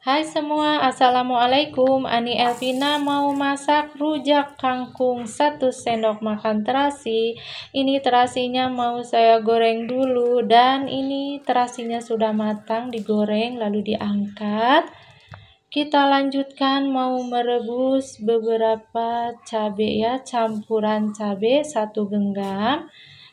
Hai semua, Assalamualaikum Ani Elvina mau masak rujak kangkung satu sendok makan terasi Ini terasinya mau saya goreng dulu Dan ini terasinya sudah matang digoreng lalu diangkat Kita lanjutkan mau merebus beberapa cabai ya Campuran cabai satu genggam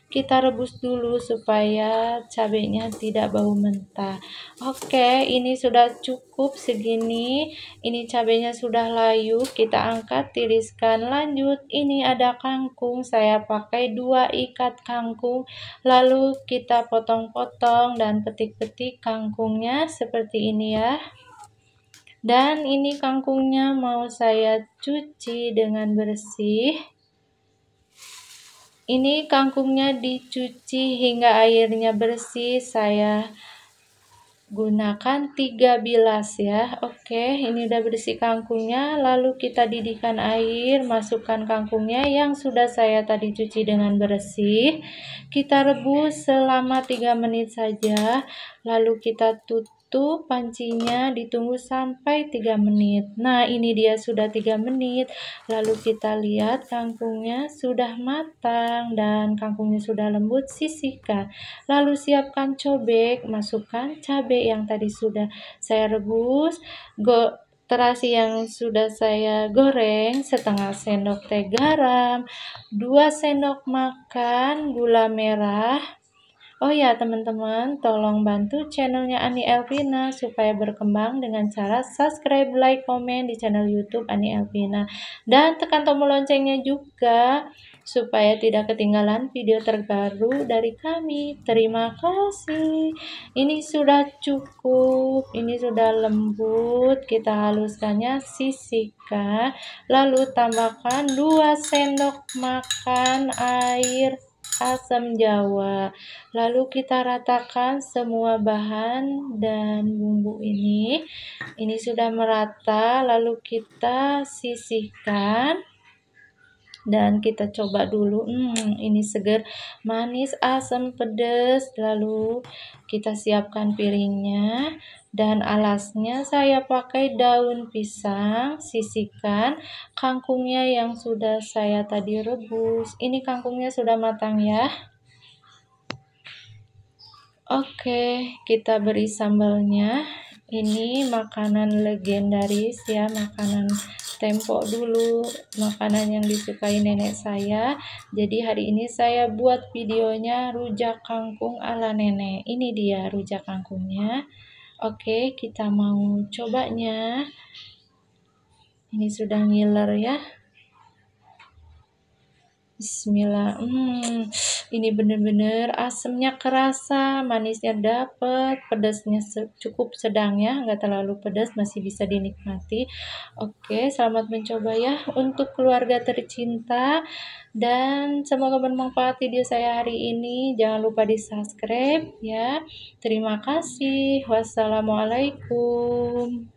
kita rebus dulu supaya cabenya tidak bau mentah oke ini sudah cukup segini ini cabenya sudah layu kita angkat tiriskan lanjut ini ada kangkung saya pakai dua ikat kangkung lalu kita potong-potong dan petik-petik kangkungnya seperti ini ya dan ini kangkungnya mau saya cuci dengan bersih ini kangkungnya dicuci hingga airnya bersih. Saya gunakan 3 bilas ya oke ini udah bersih kangkungnya lalu kita didihkan air masukkan kangkungnya yang sudah saya tadi cuci dengan bersih kita rebus selama 3 menit saja lalu kita tutup tutup pancinya ditunggu sampai 3 menit nah ini dia sudah 3 menit lalu kita lihat kangkungnya sudah matang dan kangkungnya sudah lembut sisihkan lalu siapkan cobek masukkan cabai yang tadi sudah saya rebus go terasi yang sudah saya goreng, setengah sendok teh garam, 2 sendok makan gula merah, Oh ya teman-teman, tolong bantu channelnya Ani Elvina supaya berkembang dengan cara subscribe, like, komen di channel YouTube Ani Elvina. Dan tekan tombol loncengnya juga supaya tidak ketinggalan video terbaru dari kami. Terima kasih. Ini sudah cukup, ini sudah lembut. Kita haluskannya, sisihkan. Lalu tambahkan 2 sendok makan air asam jawa. Lalu kita ratakan semua bahan dan bumbu ini. Ini sudah merata, lalu kita sisihkan dan kita coba dulu hmm, ini seger manis asam pedas lalu kita siapkan piringnya dan alasnya saya pakai daun pisang sisikan kangkungnya yang sudah saya tadi rebus ini kangkungnya sudah matang ya Oke, kita beri sambalnya. Ini makanan legendaris ya, makanan Tempo dulu makanan yang disukai nenek saya jadi hari ini saya buat videonya rujak kangkung ala nenek ini dia rujak kangkungnya oke kita mau cobanya ini sudah ngiler ya Bismillah. Hmm, ini bener-bener asemnya kerasa, manisnya dapet, pedasnya cukup sedang ya, nggak terlalu pedas, masih bisa dinikmati. Oke, selamat mencoba ya untuk keluarga tercinta dan semoga bermanfaat video saya hari ini. Jangan lupa di subscribe ya. Terima kasih. Wassalamualaikum.